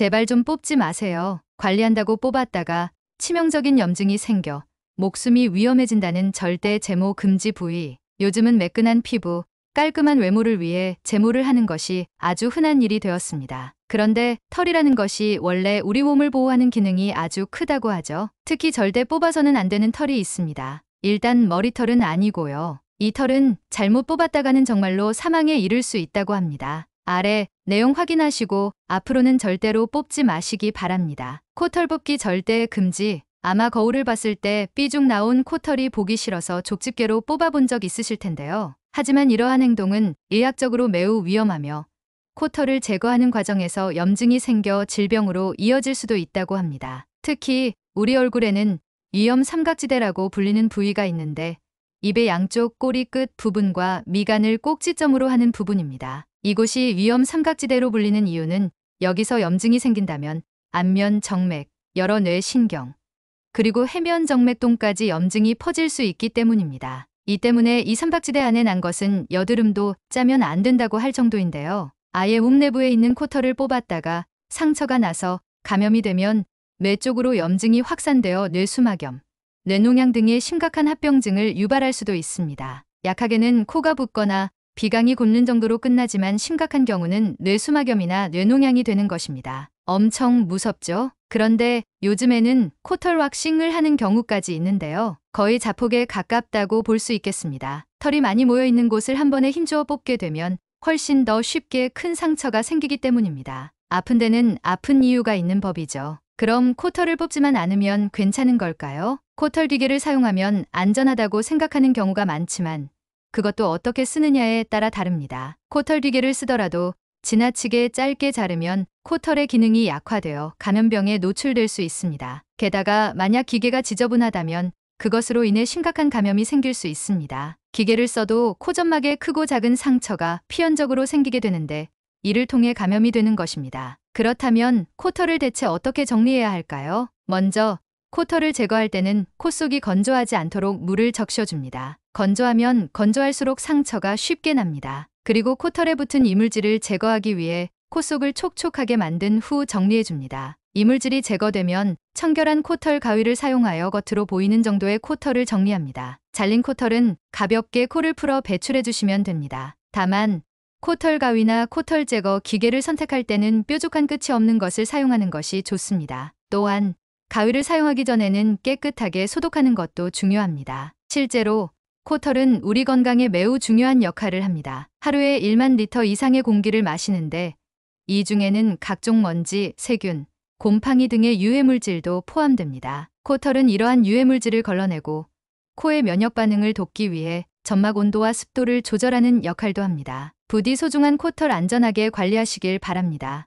제발 좀 뽑지 마세요. 관리한다고 뽑았다가 치명적인 염증이 생겨 목숨이 위험해진다는 절대 제모 금지 부위. 요즘은 매끈한 피부, 깔끔한 외모를 위해 제모를 하는 것이 아주 흔한 일이 되었습니다. 그런데 털이라는 것이 원래 우리 몸을 보호하는 기능이 아주 크다고 하죠. 특히 절대 뽑아서는 안 되는 털이 있습니다. 일단 머리털은 아니고요. 이 털은 잘못 뽑았다가는 정말로 사망에 이를 수 있다고 합니다. 아래 내용 확인하시고 앞으로는 절대로 뽑지 마시기 바랍니다. 코털 뽑기 절대 금지 아마 거울을 봤을 때 삐죽 나온 코털이 보기 싫어서 족집게로 뽑아본 적 있으실 텐데요. 하지만 이러한 행동은 예약적으로 매우 위험하며 코털을 제거하는 과정에서 염증이 생겨 질병으로 이어질 수도 있다고 합니다. 특히 우리 얼굴에는 위염 삼각지대라고 불리는 부위가 있는데 입의 양쪽 꼬리 끝 부분과 미간을 꼭지점으로 하는 부분입니다. 이곳이 위험 삼각지대로 불리는 이유는 여기서 염증이 생긴다면 안면 정맥, 여러 뇌 신경, 그리고 해면 정맥동까지 염증이 퍼질 수 있기 때문입니다. 이 때문에 이삼각지대 안에 난 것은 여드름도 짜면 안 된다고 할 정도인데요. 아예 몸 내부에 있는 코털을 뽑았다가 상처가 나서 감염이 되면 뇌 쪽으로 염증이 확산되어 뇌수막염, 뇌농양 등의 심각한 합병증을 유발할 수도 있습니다. 약하게는 코가 붓거나 비강이 곪는 정도로 끝나지만 심각한 경우는 뇌수막염이나 뇌농양이 되는 것입니다. 엄청 무섭죠? 그런데 요즘에는 코털 왁싱을 하는 경우까지 있는데요. 거의 자폭에 가깝다고 볼 수 있겠습니다. 털이 많이 모여 있는 곳을 한 번에 힘주어 뽑게 되면 훨씬 더 쉽게 큰 상처가 생기기 때문입니다. 아픈 데는 아픈 이유가 있는 법이죠. 그럼 코털을 뽑지만 않으면 괜찮은 걸까요? 코털 기계를 사용하면 안전하다고 생각하는 경우가 많지만 그것도 어떻게 쓰느냐에 따라 다릅니다. 코털 기계를 쓰더라도 지나치게 짧게 자르면 코털의 기능이 약화되어 감염병에 노출될 수 있습니다. 게다가 만약 기계가 지저분하다면 그것으로 인해 심각한 감염이 생길 수 있습니다. 기계를 써도 코점막에 크고 작은 상처가 피연적으로 생기게 되는데 이를 통해 감염이 되는 것입니다. 그렇다면 코털을 대체 어떻게 정리해야 할까요? 먼저 코털을 제거할 때는 코 속이 건조하지 않도록 물을 적셔줍니다. 건조하면 건조할수록 상처가 쉽게 납니다. 그리고 코털에 붙은 이물질을 제거하기 위해 코 속을 촉촉하게 만든 후 정리해줍니다. 이물질이 제거되면 청결한 코털 가위를 사용하여 겉으로 보이는 정도의 코털을 정리합니다. 잘린 코털은 가볍게 코를 풀어 배출해주시면 됩니다. 다만 코털 가위나 코털 제거 기계를 선택할 때는 뾰족한 끝이 없는 것을 사용하는 것이 좋습니다. 또한 가위를 사용하기 전에는 깨끗하게 소독하는 것도 중요합니다. 실제로 코털은 우리 건강에 매우 중요한 역할을 합니다. 하루에 1만 리터 이상의 공기를 마시는데 이 중에는 각종 먼지, 세균, 곰팡이 등의 유해물질도 포함됩니다. 코털은 이러한 유해물질을 걸러내고 코의 면역 반응을 돕기 위해 점막 온도와 습도를 조절하는 역할도 합니다. 부디 소중한 코털 안전하게 관리하시길 바랍니다.